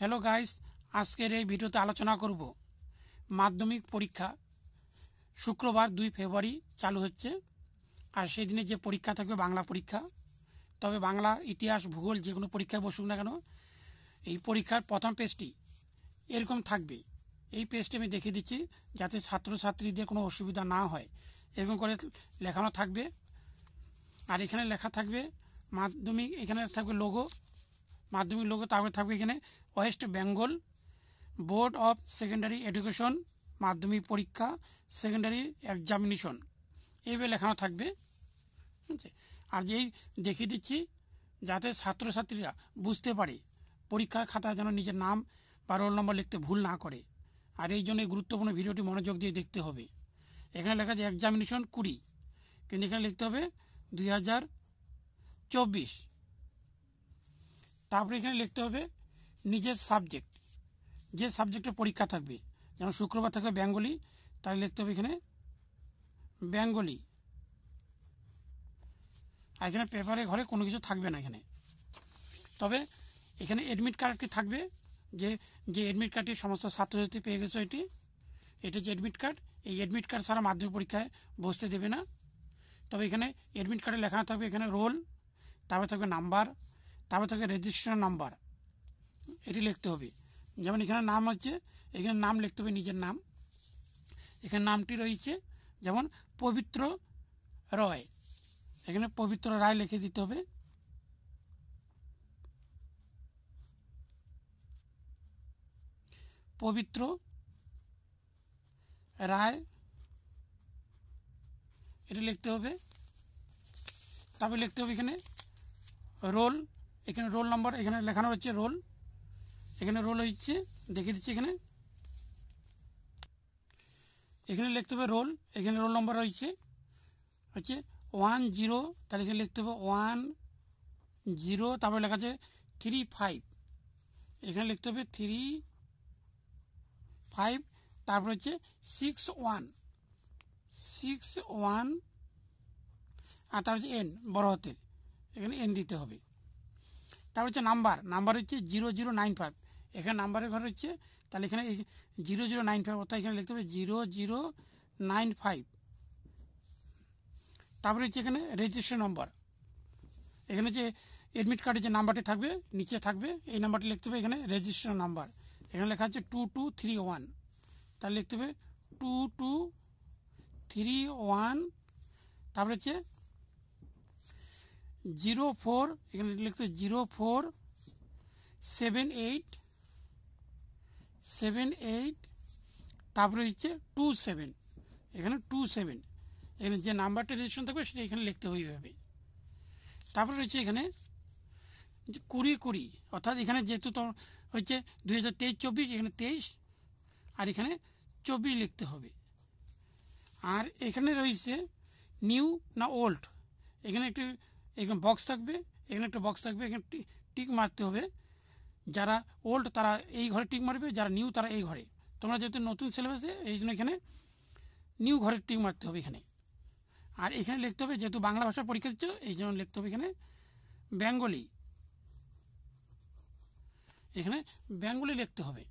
hello guys আজকের এই ভিডিওতে আলোচনা করব মাধ্যমিক পরীক্ষা শুক্রবার দুই ফেব্রুয়ারি চালু হচ্ছে আর সেই দিনে যে পরীক্ষা থাকবে বাংলা পরীক্ষা তবে বাংলা ইতিহাস ভূগোল যে কোনো পরীক্ষায় বসুক না কেন এই পরীক্ষার প্রথম পেজটি এরকম থাকবে এই পেজটি আমি দেখে দিচ্ছি যাতে ছাত্রছাত্রীদের কোনো অসুবিধা না হয় এরকম করে লেখানো থাকবে আর এখানে লেখা থাকবে মাধ্যমিক এখানে থাকবে লোগো মাধ্যমিক লোক তারপরে থাকবে এখানে West Bengal Board of Secondary Education Madhyamik পরীক্ষা সেকেন্ডারি এক্সামিনেশন এইভাবে লেখানো থাকবে ঠিক আছে আর যেই দেখিয়ে দিচ্ছি যাতে ছাত্রছাত্রীরা বুঝতে পারে পরীক্ষার খাতায় যেন নিজের নাম বা রোল নম্বর লিখতে ভুল না করে আর এই জন্য গুরুত্বপূর্ণ ভিডিওটি মনোযোগ দিয়ে দেখতে হবে এখানে লেখা আছে এক্সামিনেশন কুড়ি কিন্তু এখানে লিখতে হবে দুই হাজার চব্বিশ তারপরে এখানে লিখতে হবে নিজের সাবজেক্ট যে সাবজেক্টের পরীক্ষা থাকবে যেমন শুক্রবার থাকবে বেঙ্গলি তাহলে লিখতে হবে এখানে বেঙ্গলি আর এখানে পেপারে ঘরে কোনো কিছু থাকবে না এখানে তবে এখানে এডমিট কার্ডটি থাকবে যে যে এডমিট কার্ডটি সমস্ত ছাত্রছাত্রী পেয়ে গেছে এটি এটি যে এডমিট কার্ড এই এডমিট কার্ড ছাড়া মাধ্যমিক পরীক্ষায় বসতে দেবে না তবে এখানে এডমিট কার্ডে লেখানো থাকবে এখানে রোল তারপরে থাকবে নাম্বার তারপর তোকে রেজিস্ট্রেশন নাম্বার এটি লিখতে হবে যেমন এখানে নাম আছে এখানে নাম লিখতে হবে নিজের নাম এখানে নামটি রয়েছে যেমন পবিত্র রয় এখানে পবিত্র রায় লিখে দিতে হবে পবিত্র রায় এটা লিখতে হবে তারপরে লিখতে হবে এখানে রোল এখানে রোল নাম্বার এখানে লেখানো হচ্ছে রোল এখানে রোল হচ্ছে দেখে দিচ্ছি এখানে এখানে লিখতে হবে রোল এখানে রোল নম্বর রয়েছে হচ্ছে ওয়ান জিরো তাহলে এখানে লিখতে হবে ওয়ান জিরো তারপরে লেখা আছে থ্রি ফাইভ এখানে লিখতে হবে থ্রি ফাইভ তারপরে হচ্ছে সিক্স ওয়ান সিক্স ওয়ান আর তার হচ্ছে এন বড় হাতের এখানে এন দিতে হবে তার হচ্ছে নাম্বার নাম্বার হচ্ছে জিরো জিরো নাইন ফাইভ এখানে নাম্বারের ঘর হচ্ছে তাহলে এখানে জিরো জিরো নাইন ফাইভ অর্থাৎ এখানে লিখতে হবে জিরো জিরো নাইন ফাইভ তারপরে হচ্ছে এখানে রেজিস্ট্রেশন নম্বর এখানে যে এডমিট কার্ডের যে নাম্বারটি থাকবে নিচে থাকবে এই নাম্বারটি লিখতে হবে এখানে রেজিস্ট্রেশন নাম্বার এখানে লেখা হচ্ছে টু টু থ্রি ওয়ান তাহলে লিখতে হবে টু টু থ্রি ওয়ান তারপরে হচ্ছে জিরো ফোর এখানে লিখতে zero four seven eight seven eight তারপরে হচ্ছে টু সেভেন এখানে টু সেভেন এখানে যে নাম্বারটা রেজিস্ট্রেশন থাকবে সেটা এখানে লিখতে হবে তারপরে রয়েছে এখানে কুড়ি কুড়ি অর্থাৎ এখানে যেহেতু তো হচ্ছে দুই হাজার তেইশ চব্বিশ এখানে তেইশ আর এখানে চব্বিশ লিখতে হবে আর এখানে রয়েছে নিউ না ওল্ড এখানে একটু এখানে বক্স থাকবে এখানে একটা বক্স থাকবে এখানে টিক মারতে হবে যারা ওল্ড তারা এই ঘরে টিক মারবে যারা নিউ তারা এই ঘরে তোমরা যেহেতু নতুন সিলেবাসে এই জন্য এখানে নিউ ঘরে টিক মারতে হবে এখানে আর এখানে লিখতে হবে যেহেতু বাংলা ভাষা পরীক্ষা দিচ্ছ এই জন্য লিখতে হবে এখানে বেঙ্গলি এখানে বেঙ্গলি লিখতে হবে